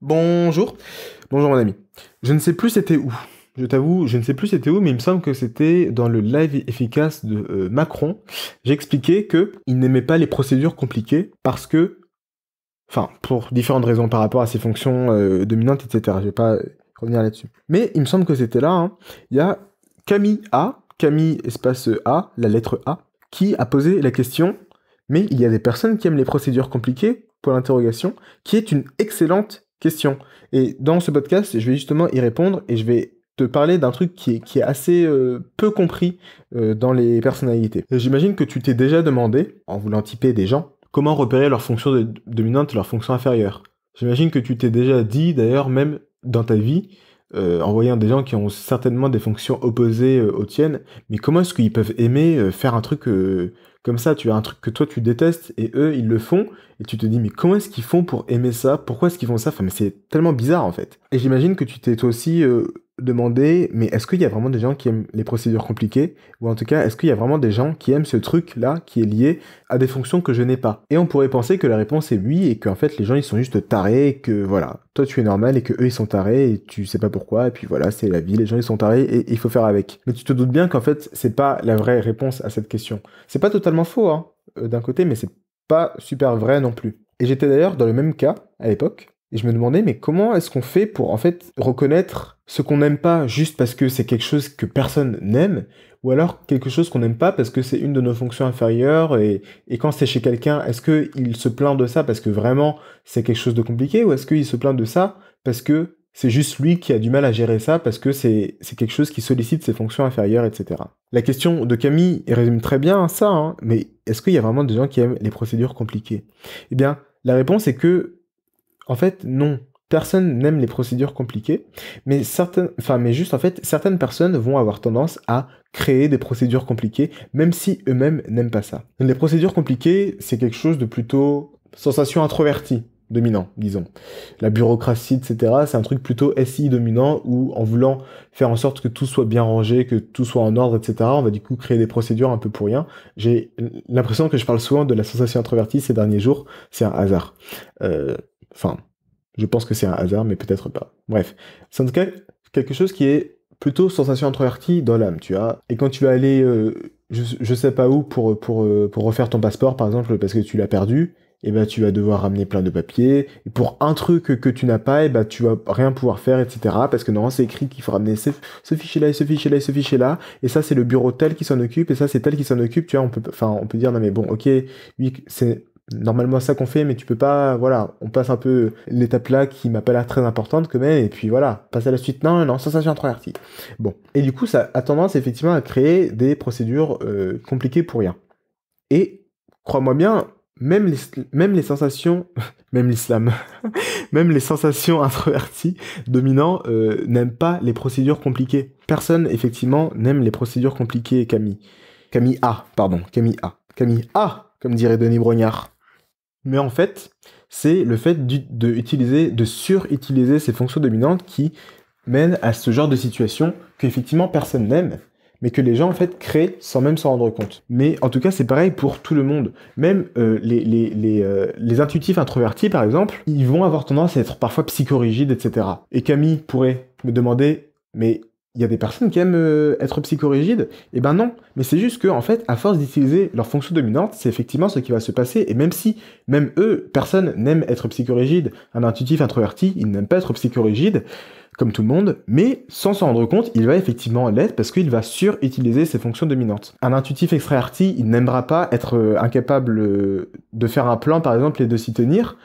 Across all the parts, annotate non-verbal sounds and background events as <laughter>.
Bonjour. Bonjour mon ami. Je ne sais plus c'était où. Je t'avoue, je ne sais plus c'était où, mais il me semble que c'était dans le live efficace de euh, Macron. J'expliquais que il n'aimait pas les procédures compliquées parce que, enfin, pour différentes raisons par rapport à ses fonctions euh, dominantes, etc. Je vais pas euh, revenir là-dessus. Mais il me semble que c'était là. Hein. Il y a Camille A, Camille espace A, la lettre A, qui a posé la question. Mais il y a des personnes qui aiment les procédures compliquées, pour l'interrogation, qui est une excellente Question. Et dans ce podcast, je vais justement y répondre et je vais te parler d'un truc qui est, assez euh, peu compris euh, dans les personnalités. J'imagine que tu t'es déjà demandé, en voulant typer des gens, comment repérer leur fonction dominante et leur fonction inférieure. J'imagine que tu t'es déjà dit, d'ailleurs, même dans ta vie, euh, en voyant des gens qui ont certainement des fonctions opposées aux tiennes, mais comment est-ce qu'ils peuvent aimer faire un truc comme ça, tu as un truc que toi tu détestes et eux ils le font et tu te dis mais comment est-ce qu'ils font pour aimer ça Pourquoi est-ce qu'ils font ça Enfin mais c'est tellement bizarre en fait. Et j'imagine que tu t'es aussi euh, demander, mais est-ce qu'il y a vraiment des gens qui aiment les procédures compliquées Ou en tout cas, est-ce qu'il y a vraiment des gens qui aiment ce truc-là qui est lié à des fonctions que je n'ai pas Et on pourrait penser que la réponse est oui, et qu'en fait les gens ils sont juste tarés, que voilà, toi tu es normal et que eux ils sont tarés, et tu sais pas pourquoi, et puis voilà, c'est la vie, les gens ils sont tarés, et il faut faire avec. Mais tu te doutes bien qu'en fait c'est pas la vraie réponse à cette question. C'est pas totalement faux, hein, euh, d'un côté, mais c'est pas super vrai non plus. Et j'étais d'ailleurs dans le même cas à l'époque, et je me demandais, mais comment est-ce qu'on fait pour en fait reconnaître ce qu'on n'aime pas juste parce que c'est quelque chose que personne n'aime, ou alors quelque chose qu'on n'aime pas parce que c'est une de nos fonctions inférieures, et, quand c'est chez quelqu'un, est-ce qu'il se plaint de ça parce que vraiment c'est quelque chose de compliqué, ou est-ce qu'il se plaint de ça parce que c'est juste lui qui a du mal à gérer ça parce que c'est quelque chose qui sollicite ses fonctions inférieures, etc. La question de Camille résume très bien ça, hein, mais est-ce qu'il y a vraiment des gens qui aiment les procédures compliquées Eh bien, la réponse est que en fait, non. Personne n'aime les procédures compliquées, mais certaines, enfin, mais juste en fait, certaines personnes vont avoir tendance à créer des procédures compliquées, même si eux-mêmes n'aiment pas ça. Les procédures compliquées, c'est quelque chose de plutôt sensation introvertie dominant, disons. La bureaucratie, etc., c'est un truc plutôt SI dominant où en voulant faire en sorte que tout soit bien rangé, que tout soit en ordre, etc., on va du coup créer des procédures un peu pour rien. J'ai l'impression que je parle souvent de la sensation introvertie ces derniers jours, c'est un hasard. Euh, Enfin, je pense que c'est un hasard, mais peut-être pas. Bref, c'est quelque chose qui est plutôt sensation introvertie dans l'âme, tu vois. Et quand tu vas aller, euh, je, sais pas où, pour, euh, pour, refaire ton passeport, par exemple, parce que tu l'as perdu, et eh ben tu vas devoir ramener plein de papiers. Et pour un truc que tu n'as pas, et eh ben tu vas rien pouvoir faire, etc. Parce que normalement c'est écrit qu'il faut ramener ce, fichier-là et ce fichier-là et ce fichier-là. Et ça c'est le bureau tel qui s'en occupe et ça c'est tel qui s'en occupe. Tu vois, on peut, enfin on peut dire non mais bon, ok, oui c'est normalement ça qu'on fait, mais tu peux pas, voilà, on passe un peu l'étape là qui m'a pas très importante quand même, et puis voilà, passe à la suite, non, non, sensation introvertie. Bon. Et du coup, ça a tendance effectivement à créer des procédures euh, compliquées pour rien. Et, crois-moi bien, même les, même les sensations, <laughs> même l'islam, <laughs> même les sensations introverties dominants euh, n'aiment pas les procédures compliquées. Personne, effectivement, n'aime les procédures compliquées, Camille. Camille A, pardon, Camille A. Camille A, comme dirait Denis Brognard mais en fait, c'est le fait d'utiliser, de surutiliser ces fonctions dominantes qui mènent à ce genre de situation qu'effectivement personne n'aime, mais que les gens en fait créent sans même s'en rendre compte. Mais en tout cas, c'est pareil pour tout le monde. Même euh, les, les, euh, les, intuitifs introvertis, par exemple, ils vont avoir tendance à être parfois psychorigides, etc. Et Camille pourrait me demander, mais il y a des personnes qui aiment euh, être psychorigides. Et eh ben non. Mais c'est juste que, en fait, à force d'utiliser leur fonction dominante, c'est effectivement ce qui va se passer. Et même si, même eux, personne n'aime être psychorigide, un intuitif introverti, il n'aime pas être psychorigide, comme tout le monde, mais sans s'en rendre compte, il va effectivement l'être parce qu'il va surutiliser ses fonctions dominantes. Un intuitif extraverti, il n'aimera pas être euh, incapable euh, de faire un plan, par exemple, et de s'y tenir,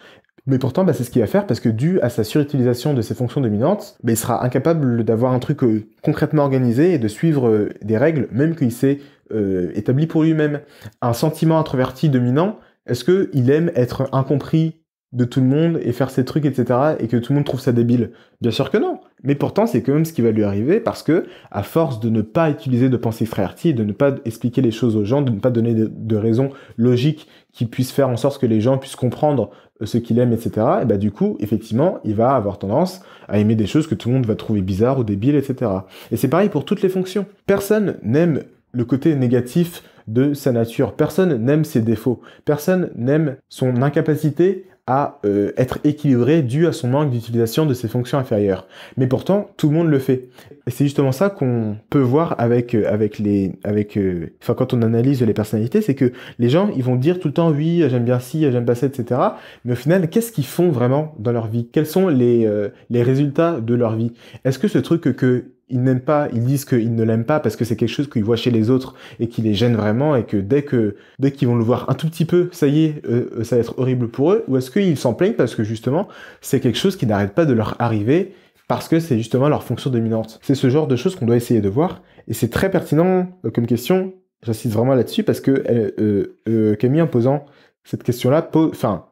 mais pourtant, bah, c'est ce qu'il va faire parce que dû à sa surutilisation de ses fonctions dominantes, bah, il sera incapable d'avoir un truc euh, concrètement organisé et de suivre euh, des règles, même qu'il s'est euh, établi pour lui-même. Un sentiment introverti dominant, est-ce qu'il aime être incompris de tout le monde et faire ses trucs, etc., et que tout le monde trouve ça débile Bien sûr que non. Mais pourtant, c'est quand même ce qui va lui arriver parce que, à force de ne pas utiliser de pensée extravertie, de ne pas expliquer les choses aux gens, de ne pas donner de, raisons logiques qui puissent faire en sorte que les gens puissent comprendre euh, ce qu'il aime, etc., et bah du coup, effectivement, il va avoir tendance à aimer des choses que tout le monde va trouver bizarres ou débiles, etc. Et c'est pareil pour toutes les fonctions. Personne n'aime le côté négatif de sa nature. Personne n'aime ses défauts. Personne n'aime son incapacité à euh, être équilibré dû à son manque d'utilisation de ses fonctions inférieures. Mais pourtant, tout le monde le fait. Et c'est justement ça qu'on peut voir avec euh, avec les avec euh, enfin quand on analyse les personnalités, c'est que les gens ils vont dire tout le temps oui ah, j'aime bien ci, ah, j'aime pas ça, etc. Mais au final, qu'est-ce qu'ils font vraiment dans leur vie Quels sont les les résultats de leur vie Est-ce que ce truc que ils n'aiment pas, ils disent qu'ils ne l'aiment pas parce que c'est quelque chose qu'ils voient chez les autres et qui les gêne vraiment et que dès que dès qu'ils vont le voir un tout petit peu, ça y est, euh, euh, ça va être horrible pour eux, ou est-ce qu'ils s'en plaignent parce que justement c'est quelque chose qui n'arrête pas de leur arriver parce que c'est justement leur fonction dominante. C'est ce genre de choses qu'on doit essayer de voir et c'est très pertinent euh, comme question. J'insiste vraiment là-dessus parce que Camille en posant cette question-là, enfin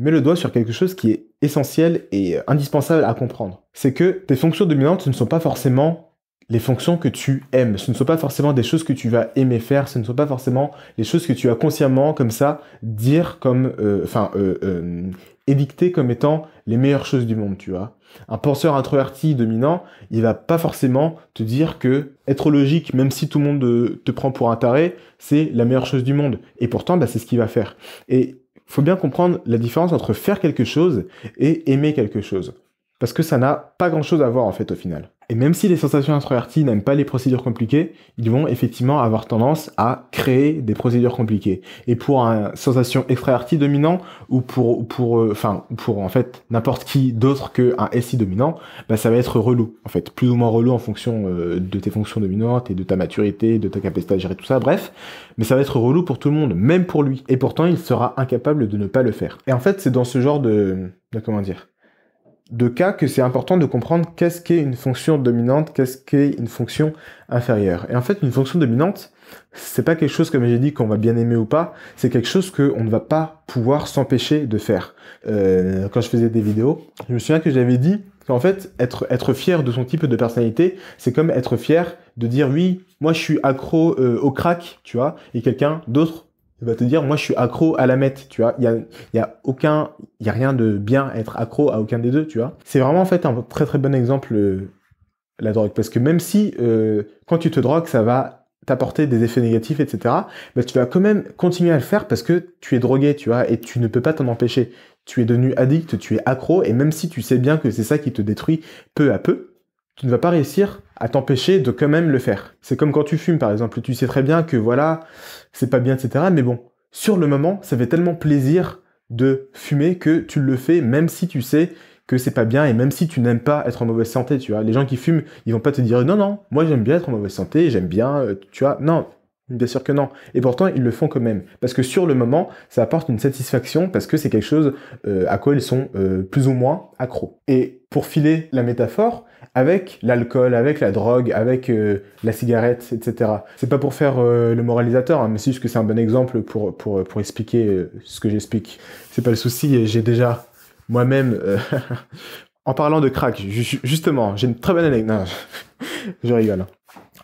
Mets le doigt sur quelque chose qui est essentiel et euh, indispensable à comprendre. C'est que tes fonctions dominantes, ce ne sont pas forcément les fonctions que tu aimes. Ce ne sont pas forcément des choses que tu vas aimer faire, ce ne sont pas forcément les choses que tu vas consciemment, comme ça, dire comme, euh, enfin, euh, édicter comme étant les meilleures choses du monde, tu vois. Un penseur introverti dominant, il va pas forcément te dire que être logique, même si tout le monde te prend pour un taré, c'est la meilleure chose du monde. Et pourtant, bah, c'est ce qu'il va faire. Et faut bien comprendre la différence entre faire quelque chose et aimer quelque chose. Parce que ça n'a pas grand chose à voir en fait au final. Et même si les sensations introverties n'aiment pas les procédures compliquées, ils vont effectivement avoir tendance à créer des procédures compliquées. Et pour un sensation extraverti dominant, ou pour, pour, euh, enfin, pour en fait n'importe qui d'autre qu'un SI dominant, bah, ça va être relou. En fait, plus ou moins relou en fonction euh, de tes fonctions dominantes et de ta maturité, de ta capacité à gérer tout ça, bref. Mais ça va être relou pour tout le monde, même pour lui. Et pourtant, il sera incapable de ne pas le faire. Et en fait, c'est dans ce genre de comment dire, de cas que c'est important de comprendre qu'est-ce qu'est une fonction dominante, qu'est-ce qu'est une fonction inférieure. Et en fait, une fonction dominante, c'est pas quelque chose, comme j'ai dit, qu'on va bien aimer ou pas, c'est quelque chose qu'on ne va pas pouvoir s'empêcher de faire. Euh, quand je faisais des vidéos, je me souviens que j'avais dit qu'en fait, être, être fier de son type de personnalité, c'est comme être fier de dire oui, moi je suis accro euh, au crack, tu vois, et quelqu'un d'autre va te dire moi je suis accro à la mette, tu vois. Il y a, aucun, il a rien de bien être accro à aucun des deux, tu vois. C'est vraiment en fait un très très bon exemple euh, la drogue parce que même si euh, quand tu te drogues ça va t'apporter des effets négatifs, etc. mais bah, tu vas quand même continuer à le faire parce que tu es drogué, tu vois, et tu ne peux pas t'en empêcher. Tu es devenu addict, tu es accro, et même si tu sais bien que c'est ça qui te détruit peu à peu, tu ne vas pas réussir à t'empêcher de quand même le faire. C'est comme quand tu fumes, par exemple. Tu sais très bien que voilà, c'est pas bien, etc. Mais bon, sur le moment, ça fait tellement plaisir de fumer que tu le fais même si tu sais que c'est pas bien et même si tu n'aimes pas être en mauvaise santé, tu vois. Les gens qui fument, ils vont pas te dire non, non, moi j'aime bien être en mauvaise santé, j'aime bien, euh, tu vois. Non, bien sûr que non. Et pourtant, ils le font quand même. Parce que sur le moment, ça apporte une satisfaction parce que c'est quelque chose euh, à quoi ils sont euh, plus ou moins accros. Et pour filer la métaphore, avec l'alcool, avec la drogue, avec euh, la cigarette, etc. C'est pas pour faire euh, le moralisateur, hein, mais c'est juste que c'est un bon exemple pour, pour, pour expliquer euh, ce que j'explique. C'est pas le souci, j'ai déjà moi-même... <laughs> en parlant de crack, justement, j'ai une très bonne anecdote. Non, <laughs> je rigole, hein.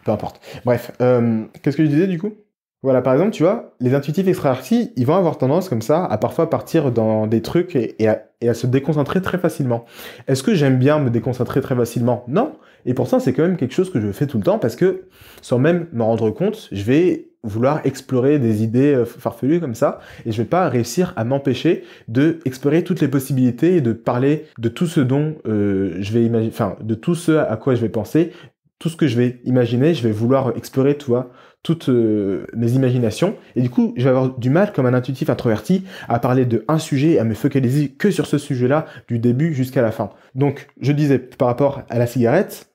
peu importe. Bref, qu'est-ce que je disais du coup voilà, par exemple, tu vois, les intuitifs extravertis, ils vont avoir tendance comme ça à parfois partir dans des trucs et, à, se déconcentrer très facilement. Est-ce que j'aime bien me déconcentrer très facilement Non. Et pourtant, c'est quand même quelque chose que je fais tout le temps parce que, sans même m'en rendre compte, je vais vouloir explorer des idées euh, farfelues comme ça et je vais pas réussir à m'empêcher de explorer toutes les possibilités et de parler de tout ce dont euh, je vais imaginer, enfin, de tout ce à quoi je vais penser, tout ce que je vais imaginer, je vais vouloir explorer, tu vois, toutes euh, mes imaginations. Et du coup, je vais avoir du mal, comme un intuitif introverti, à parler de un sujet, à me focaliser que sur ce sujet-là, du début jusqu'à la fin. Donc, je disais par rapport à la cigarette,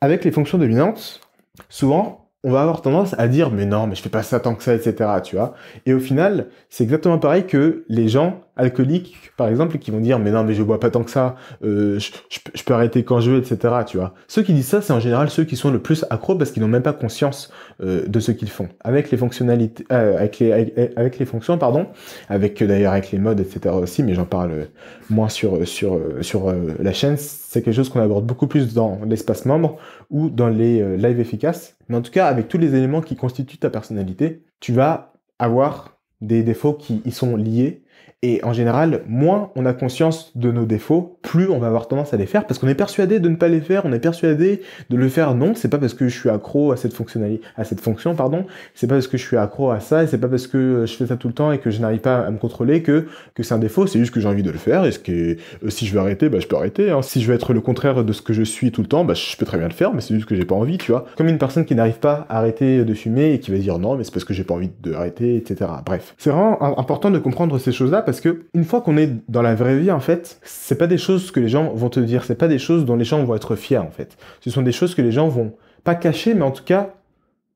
avec les fonctions dominantes, souvent, on va avoir tendance à dire mais non, mais je fais pas ça tant que ça, etc. Tu vois. Et au final, c'est exactement pareil que les gens alcooliques, par exemple, qui vont dire mais non mais je bois pas tant que ça, euh, je, je, peux arrêter quand je veux, etc. Tu vois. Ceux qui disent ça, c'est en général ceux qui sont le plus accros parce qu'ils n'ont même pas conscience euh, de ce qu'ils font. Avec les fonctionnalités, euh, avec les avec, les fonctions, pardon, avec euh, d'ailleurs avec les modes, etc. aussi, mais j'en parle euh, moins sur sur sur la chaîne. C'est quelque chose qu'on aborde beaucoup plus dans l'espace membre ou dans les lives efficaces. Mais en tout cas, avec tous les éléments qui constituent ta personnalité, tu vas avoir des défauts qui y sont liés et en général, moins on a conscience de nos défauts, plus on va avoir tendance à les faire parce qu'on est persuadé de ne pas les faire, on est persuadé de le faire. Non, c'est pas parce que je suis accro à cette fonctionnalité, à cette fonction, pardon. C'est pas parce que je suis accro à ça et c'est pas parce que euh, je fais ça tout le temps et que je n'arrive pas à me contrôler que, que c'est un défaut. C'est juste que j'ai envie de le faire et ce que, euh, si je veux arrêter, bah, je peux arrêter. Hein. Si je veux être le contraire de ce que je suis tout le temps, bah, je peux très bien le faire, mais c'est juste que j'ai pas envie, tu vois. Comme une personne qui n'arrive pas à arrêter de fumer et qui va dire non, mais c'est parce que j'ai pas envie de arrêter, etc. Bref. C'est vraiment important de comprendre ces choses-là parce que une fois qu'on est dans la vraie vie, en fait, c'est pas des choses que les gens vont te dire, c'est pas des choses dont les gens vont être fiers, en fait. Ce sont des choses que les gens vont pas cacher, mais en tout cas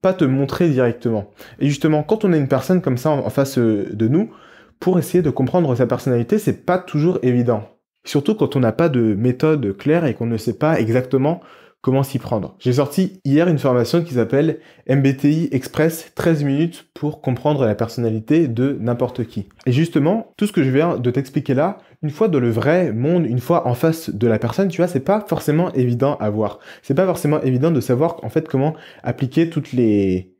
pas te montrer directement. Et justement, quand on a une personne comme ça en face euh, de nous, pour essayer de comprendre sa personnalité, c'est pas toujours évident. Surtout quand on n'a pas de méthode claire et qu'on ne sait pas exactement comment s'y prendre. J'ai sorti hier une formation qui s'appelle MBTI Express 13 minutes pour comprendre la personnalité de n'importe qui. Et justement, tout ce que je viens de t'expliquer là, une fois dans le vrai monde, une fois en face de la personne, tu vois, c'est pas forcément évident à voir. C'est pas forcément évident de savoir en fait comment appliquer toutes les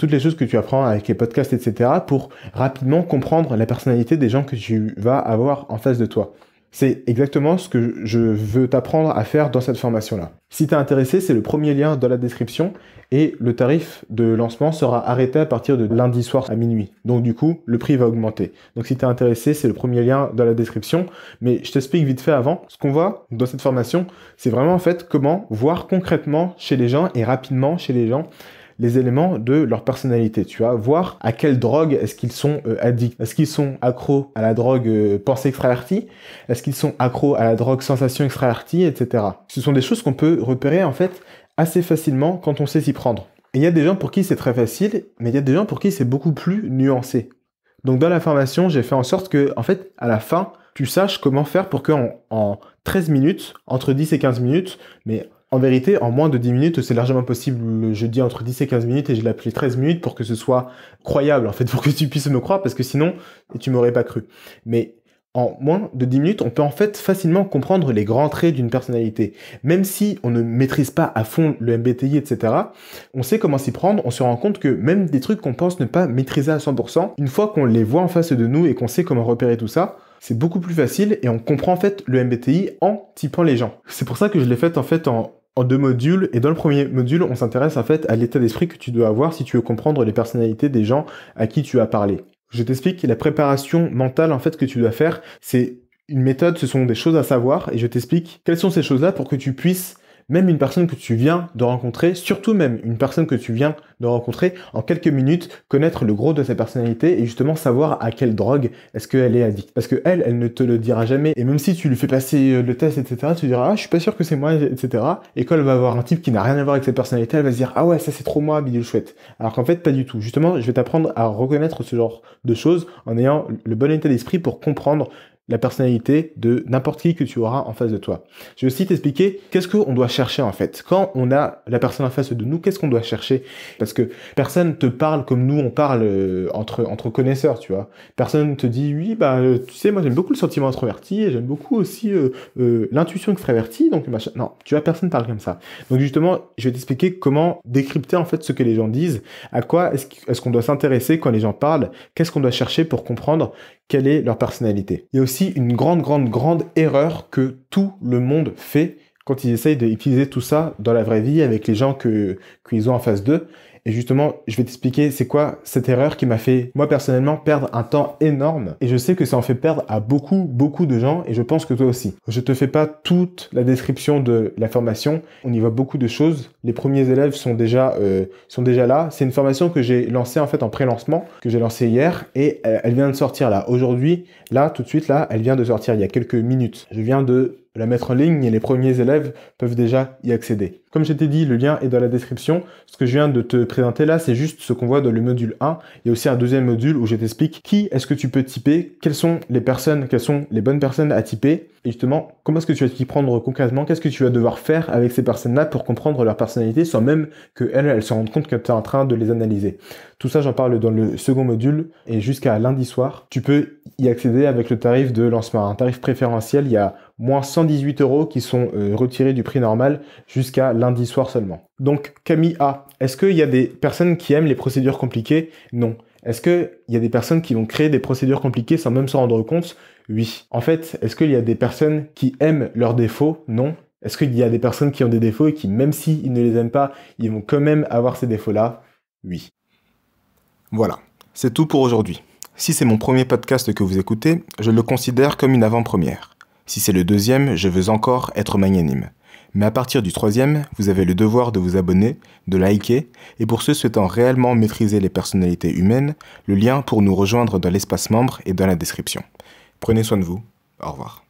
toutes les choses que tu apprends avec les podcasts, etc., pour rapidement comprendre la personnalité des gens que tu vas avoir en face de toi. C'est exactement ce que je veux t'apprendre à faire dans cette formation-là. Si t'es intéressé, c'est le premier lien dans la description et le tarif de lancement sera arrêté à partir de lundi soir à minuit. Donc du coup, le prix va augmenter. Donc si es intéressé, c'est le premier lien dans la description. Mais je t'explique vite fait avant. Ce qu'on voit dans cette formation, c'est vraiment en fait comment voir concrètement chez les gens et rapidement chez les gens les éléments de leur personnalité. Tu vas voir à quelle drogue est-ce qu'ils sont euh, addicts. Est-ce qu'ils sont accros à la drogue euh, pensée extravertie Est-ce qu'ils sont accros à la drogue sensation extravertie, etc. Ce sont des choses qu'on peut repérer en fait assez facilement quand on sait s'y prendre. Et il y a des gens pour qui c'est très facile, mais il y a des gens pour qui c'est beaucoup plus nuancé. Donc dans la formation, j'ai fait en sorte que, en fait, à la fin, tu saches comment faire pour qu'en en 13 minutes, entre 10 et 15 minutes, mais en vérité, en moins de 10 minutes, c'est largement possible. Je dis entre 10 et 15 minutes et je l'appelais 13 minutes pour que ce soit croyable, en fait, <laughs> pour que tu puisses me croire, parce que sinon, tu m'aurais pas cru. Mais en moins de 10 minutes, on peut en fait facilement comprendre les grands traits d'une personnalité. Même si on ne maîtrise pas à fond le MBTI, etc., on sait comment s'y prendre, on se rend compte que même des trucs qu'on pense ne pas maîtriser à 100%, une fois qu'on les voit en face de nous et qu'on sait comment repérer tout ça, c'est beaucoup plus facile et on comprend en fait le MBTI en typant les gens. C'est pour ça que je l'ai fait en fait en en deux modules. Et dans le premier module, on s'intéresse en fait à l'état d'esprit que tu dois avoir si tu veux comprendre les personnalités des gens à qui tu as parlé. Je t'explique la préparation mentale en fait que tu dois faire. C'est une méthode, ce sont des choses à savoir et je t'explique quelles sont ces choses-là pour que tu puisses même une personne que tu viens de rencontrer, surtout même une personne que tu viens de rencontrer, en quelques minutes, connaître le gros de sa personnalité et justement savoir à quelle drogue est-ce qu'elle est addict. Parce que elle, elle ne te le dira jamais. Et même si tu lui fais passer euh, le test, etc., tu diras, ah, je suis pas sûr que c'est moi, etc. Et quand elle va avoir un type qui n'a rien à voir avec sa personnalité, elle va se dire, ah ouais, ça c'est trop moi, bidule chouette. Alors qu'en fait, pas du tout. Justement, je vais t'apprendre à reconnaître ce genre de choses en ayant le bon état d'esprit pour comprendre la personnalité de n'importe qui que tu auras en face de toi. Je vais aussi t'expliquer qu'est-ce qu'on doit chercher en fait. Quand on a la personne en face de nous, qu'est-ce qu'on doit chercher Parce que personne te parle comme nous on parle euh, entre entre connaisseurs, tu vois. Personne te dit oui bah euh, tu sais moi j'aime beaucoup le sentiment introverti et j'aime beaucoup aussi euh, l'intuition extraverti. donc machin. Non, tu vois personne ne parle comme ça. Donc justement, je vais t'expliquer comment décrypter en fait ce que les gens disent, à quoi est-ce qu'on doit s'intéresser quand les gens parlent, qu'est-ce qu'on doit chercher pour comprendre quelle est leur personnalité. Il y a aussi une grande, grande, grande erreur que tout le monde fait quand ils essayent d'utiliser tout ça dans la vraie vie avec les gens qu'ils ont en face d'eux. Et justement, je vais t'expliquer c'est quoi cette erreur qui m'a fait, moi personnellement, perdre un temps énorme. Et je sais que ça en fait perdre à beaucoup, beaucoup de gens, et je pense que toi aussi. Je te fais pas toute la description de la formation, on y voit beaucoup de choses. Les premiers élèves sont déjà, euh, sont déjà là. C'est une formation que j'ai lancée en fait en pré-lancement, que j'ai lancée hier, et euh, elle vient de sortir là. Aujourd'hui, là, tout de suite, là, elle vient de sortir il y a quelques minutes. Je viens de la mettre en ligne et les premiers élèves peuvent déjà y accéder. Comme je t'ai dit, le lien est dans la description. Ce que je viens de te présenter là, c'est juste ce qu'on voit dans le module 1. Il y a aussi un deuxième module où je t'explique qui est-ce que tu peux typer, quelles sont les personnes, quelles sont les bonnes personnes à typer, et justement, comment est-ce que tu vas t'y prendre concrètement, qu'est-ce que tu vas devoir faire avec ces personnes-là pour comprendre leur personnalité sans même qu'elles, elles se rendent compte que tu es en train de les analyser. Tout ça, j'en parle dans le second module, et jusqu'à lundi soir, tu peux y accéder avec le tarif de lancement, un tarif préférentiel. Il y a moins 118 euros qui sont euh, retirés du prix normal jusqu'à lundi soir seulement. Donc Camille A, est-ce qu'il y a des personnes qui aiment les procédures compliquées Non. Est-ce qu'il y a des personnes qui vont créer des procédures compliquées sans même s'en rendre compte Oui. En fait, est-ce qu'il y a des personnes qui aiment leurs défauts Non. Est-ce qu'il y a des personnes qui ont des défauts et qui, même s'ils ne les aiment pas, ils vont quand même avoir ces défauts-là Oui. Voilà, c'est tout pour aujourd'hui. Si c'est mon premier podcast que vous écoutez, je le considère comme une avant-première. Si c'est le deuxième, je veux encore être magnanime. Mais à partir du troisième, vous avez le devoir de vous abonner, de liker, et pour ceux souhaitant réellement maîtriser les personnalités humaines, le lien pour nous rejoindre dans l'espace membre est dans la description. Prenez soin de vous. Au revoir.